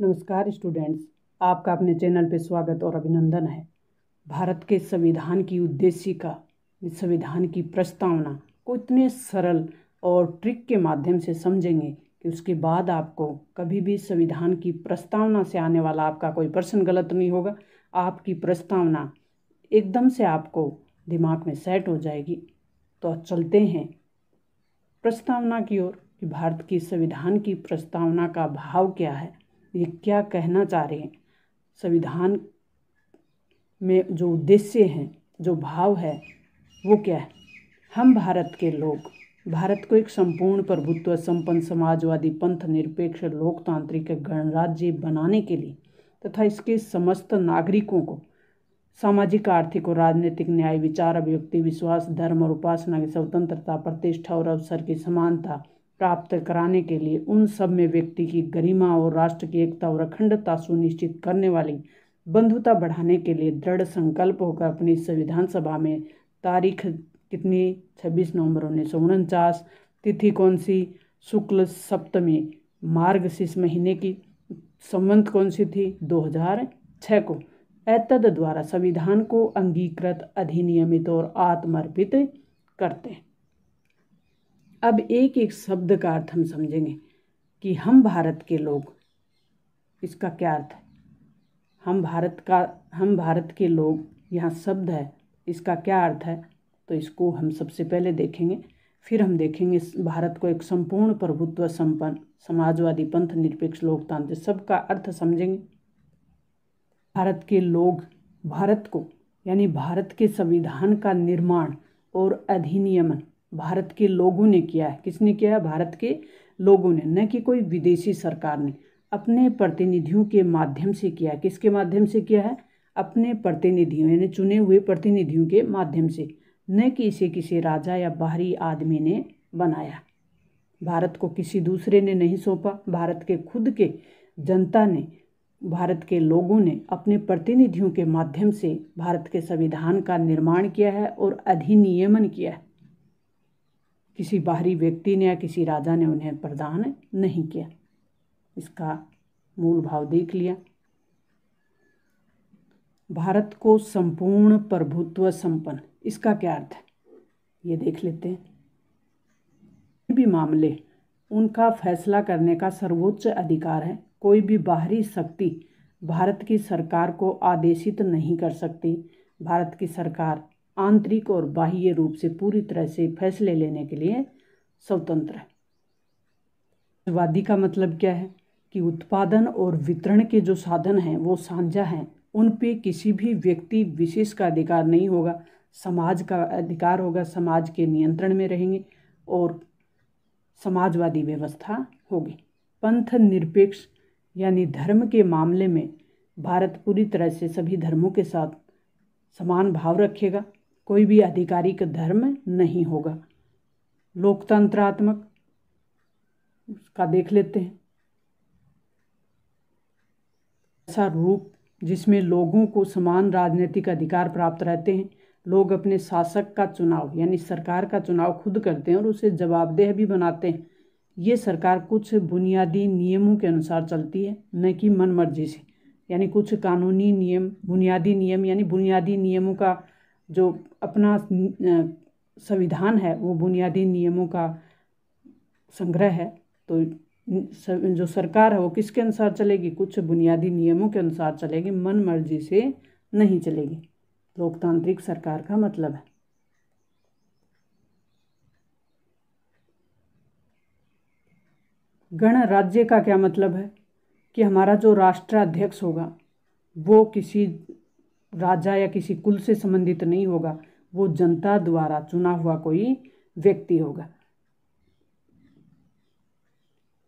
नमस्कार स्टूडेंट्स आपका अपने चैनल पर स्वागत और अभिनंदन है भारत के संविधान की उद्देश्य का संविधान की प्रस्तावना को इतने सरल और ट्रिक के माध्यम से समझेंगे कि उसके बाद आपको कभी भी संविधान की प्रस्तावना से आने वाला आपका कोई प्रश्न गलत नहीं होगा आपकी प्रस्तावना एकदम से आपको दिमाग में सेट हो जाएगी तो चलते हैं प्रस्तावना की ओर कि भारत की संविधान की प्रस्तावना का भाव क्या है ये क्या कहना चाह रहे हैं संविधान में जो उद्देश्य हैं जो भाव है वो क्या है हम भारत के लोग भारत को एक संपूर्ण प्रभुत्व संपन्न समाजवादी पंथ निरपेक्ष लोकतांत्रिक गणराज्य बनाने के लिए तथा इसके समस्त नागरिकों को सामाजिक आर्थिक और राजनीतिक न्याय विचार अभिव्यक्ति विश्वास धर्म और उपासना की स्वतंत्रता प्रतिष्ठा और अवसर की समानता प्राप्त कराने के लिए उन सब में व्यक्ति की गरिमा और राष्ट्र की एकता और अखंडता सुनिश्चित करने वाली बंधुता बढ़ाने के लिए दृढ़ संकल्प होकर अपनी संविधान सभा में तारीख कितनी 26 नवंबर उन्नीस सौ उनचास तिथि कौन सी शुक्ल सप्तमी मार्ग शीस महीने की संबंध कौन सी थी 2006 को एतद द्वारा संविधान को अंगीकृत अधिनियमित और आत्मर्पित करते हैं अब एक एक शब्द का अर्थ हम समझेंगे कि हम भारत के लोग इसका क्या अर्थ है हम भारत का हम भारत के लोग यहाँ शब्द है इसका क्या अर्थ है तो इसको हम सबसे पहले देखेंगे फिर हम देखेंगे भारत को एक संपूर्ण प्रभुत्व संपन्न समाजवादी पंथ निरपेक्ष लोकतांत्रिक सबका अर्थ समझेंगे भारत के लोग भारत को यानी भारत के संविधान का निर्माण और अधिनियमन भारत के लोगों ने किया है किसने किया है भारत के लोगों ने न कि कोई विदेशी सरकार ने अपने प्रतिनिधियों के माध्यम से किया है किसके माध्यम से किया है अपने प्रतिनिधियों यानी चुने हुए प्रतिनिधियों के माध्यम से न कि इसे किसी राजा या बाहरी आदमी ने बनाया भारत को किसी दूसरे ने नहीं सौंपा भारत के खुद के जनता ने भारत के लोगों ने अपने प्रतिनिधियों के माध्यम से भारत के संविधान का निर्माण किया है और अधिनियमन किया है किसी बाहरी व्यक्ति ने या किसी राजा ने उन्हें प्रदान नहीं किया इसका मूल भाव देख लिया भारत को संपूर्ण प्रभुत्व संपन्न इसका क्या अर्थ है ये देख लेते हैं भी मामले उनका फैसला करने का सर्वोच्च अधिकार है कोई भी बाहरी शक्ति भारत की सरकार को आदेशित नहीं कर सकती भारत की सरकार आंतरिक और बाह्य रूप से पूरी तरह से फैसले लेने के लिए स्वतंत्र है वादी का मतलब क्या है कि उत्पादन और वितरण के जो साधन हैं वो साझा हैं उन पे किसी भी व्यक्ति विशेष का अधिकार नहीं होगा समाज का अधिकार होगा समाज के नियंत्रण में रहेंगे और समाजवादी व्यवस्था होगी पंथ निरपेक्ष यानी धर्म के मामले में भारत पूरी तरह से सभी धर्मों के साथ समान भाव रखेगा कोई भी आधिकारिक धर्म नहीं होगा लोकतंत्रात्मक उसका देख लेते हैं ऐसा रूप जिसमें लोगों को समान राजनीतिक अधिकार प्राप्त रहते हैं लोग अपने शासक का चुनाव यानी सरकार का चुनाव खुद करते हैं और उसे जवाबदेह भी बनाते हैं ये सरकार कुछ बुनियादी नियमों के अनुसार चलती है न कि मनमर्जी से यानी कुछ कानूनी नियम बुनियादी नियम यानी बुनियादी नियमों का जो अपना संविधान है वो बुनियादी नियमों का संग्रह है तो जो सरकार है वो किसके अनुसार चलेगी कुछ बुनियादी नियमों के अनुसार चलेगी मन मर्जी से नहीं चलेगी लोकतांत्रिक सरकार का मतलब है गणराज्य का क्या मतलब है कि हमारा जो राष्ट्राध्यक्ष होगा वो किसी राजा या किसी कुल से संबंधित नहीं होगा वो जनता द्वारा चुना हुआ कोई व्यक्ति होगा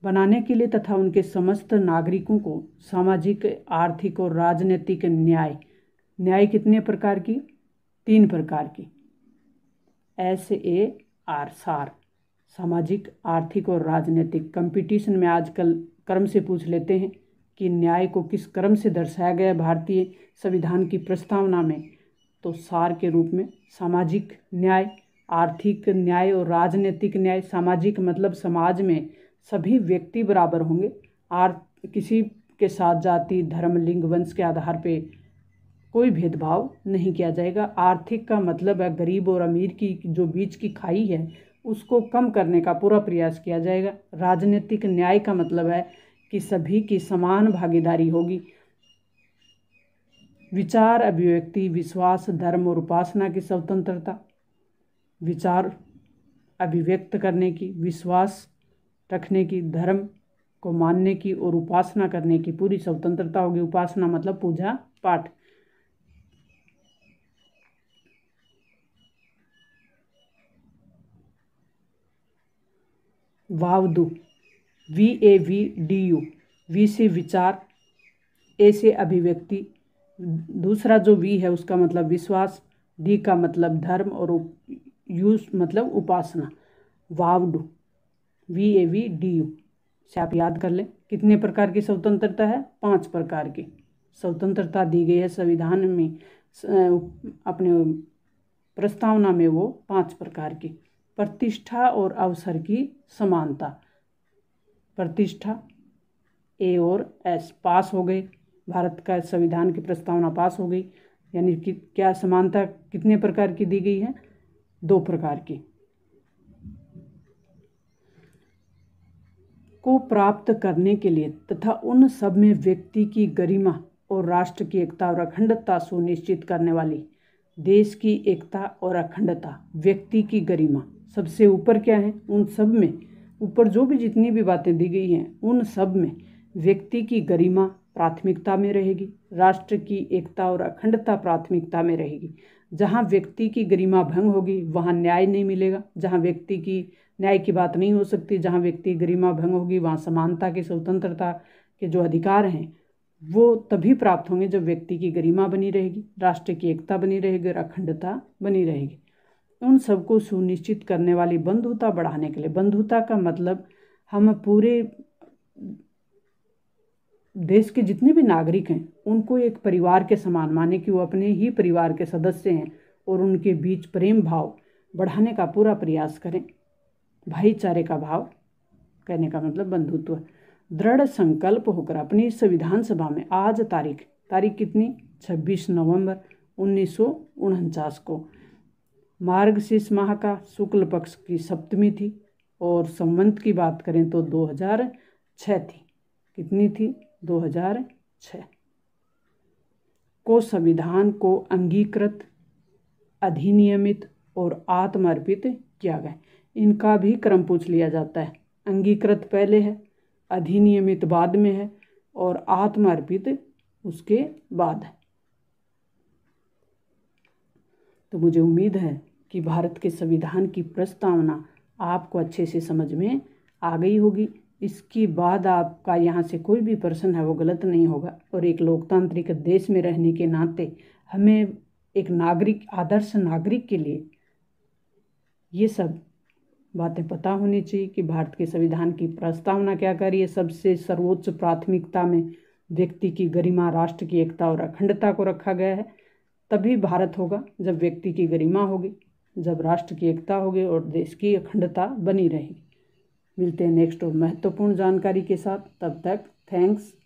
बनाने के लिए तथा उनके समस्त नागरिकों को सामाजिक आर्थिक और राजनीतिक न्याय न्याय कितने प्रकार की तीन प्रकार की एस ए आर सार सामाजिक आर्थिक और राजनीतिक कंपटीशन में आजकल कर्म से पूछ लेते हैं कि न्याय को किस क्रम से दर्शाया गया भारतीय संविधान की प्रस्तावना में तो सार के रूप में सामाजिक न्याय आर्थिक न्याय और राजनीतिक न्याय सामाजिक मतलब समाज में सभी व्यक्ति बराबर होंगे आर किसी के साथ जाति धर्म लिंग वंश के आधार पे कोई भेदभाव नहीं किया जाएगा आर्थिक का मतलब है गरीब और अमीर की जो बीच की खाई है उसको कम करने का पूरा प्रयास किया जाएगा राजनीतिक न्याय का मतलब है कि सभी की समान भागीदारी होगी विचार अभिव्यक्ति विश्वास धर्म और उपासना की स्वतंत्रता विचार अभिव्यक्त करने की विश्वास रखने की धर्म को मानने की और उपासना करने की पूरी स्वतंत्रता होगी उपासना मतलब पूजा पाठ वावदू V A V D U V से विचार ए से अभिव्यक्ति दूसरा जो वी है उसका मतलब विश्वास डी का मतलब धर्म और यू मतलब उपासना वावडू V A V D U से आप याद कर लें कितने प्रकार की स्वतंत्रता है पांच प्रकार की स्वतंत्रता दी गई है संविधान में अपने प्रस्तावना में वो पांच प्रकार की प्रतिष्ठा और अवसर की समानता प्रतिष्ठा ए और एस पास हो गए भारत का संविधान की प्रस्तावना पास हो गई यानी कि क्या समानता कितने प्रकार की दी गई है दो प्रकार की को प्राप्त करने के लिए तथा उन सब में व्यक्ति की गरिमा और राष्ट्र की एकता और अखंडता सुनिश्चित करने वाली देश की एकता और अखंडता व्यक्ति की गरिमा सबसे ऊपर क्या है उन सब में ऊपर जो भी जितनी भी बातें दी गई हैं उन सब में व्यक्ति की गरिमा प्राथमिकता में रहेगी राष्ट्र की एकता और अखंडता प्राथमिकता में रहेगी जहाँ व्यक्ति की गरिमा भंग होगी वहाँ न्याय नहीं मिलेगा जहाँ व्यक्ति की न्याय की बात नहीं हो सकती जहाँ व्यक्ति गरिमा भंग होगी वहाँ समानता की स्वतंत्रता के जो अधिकार हैं वो तभी प्राप्त होंगे जब व्यक्ति की गरिमा बनी रहेगी राष्ट्र की एकता बनी रहेगी और अखंडता बनी रहेगी उन सबको सुनिश्चित करने वाली बंधुता बढ़ाने के लिए बंधुता का मतलब हम पूरे देश के जितने भी नागरिक हैं उनको एक परिवार के समान माने कि वो अपने ही परिवार के सदस्य हैं और उनके बीच प्रेम भाव बढ़ाने का पूरा प्रयास करें भाईचारे का भाव कहने का मतलब बंधुत्व दृढ़ संकल्प होकर अपनी इस सभा में आज तारीख तारीख कितनी 26 नवंबर उन्नीस को मार्गशीर्ष माह का शुक्ल पक्ष की सप्तमी थी और संवंत की बात करें तो 2006 थी कितनी थी 2006 को संविधान को अंगीकृत अधिनियमित और आत्मर्पित किया गया इनका भी क्रम पूछ लिया जाता है अंगीकृत पहले है अधिनियमित बाद में है और आत्मर्पित उसके बाद है तो मुझे उम्मीद है कि भारत के संविधान की प्रस्तावना आपको अच्छे से समझ में आ गई होगी इसके बाद आपका यहाँ से कोई भी प्रश्न है वो गलत नहीं होगा और एक लोकतांत्रिक देश में रहने के नाते हमें एक नागरिक आदर्श नागरिक के लिए ये सब बातें पता होनी चाहिए कि भारत के संविधान की प्रस्तावना क्या करिए है सबसे सर्वोच्च प्राथमिकता में व्यक्ति की गरिमा राष्ट्र की एकता और अखंडता को रखा गया है तभी भारत होगा जब व्यक्ति की गरिमा होगी जब राष्ट्र की एकता होगी और देश की अखंडता बनी रहेगी मिलते हैं नेक्स्ट और महत्वपूर्ण जानकारी के साथ तब तक थैंक्स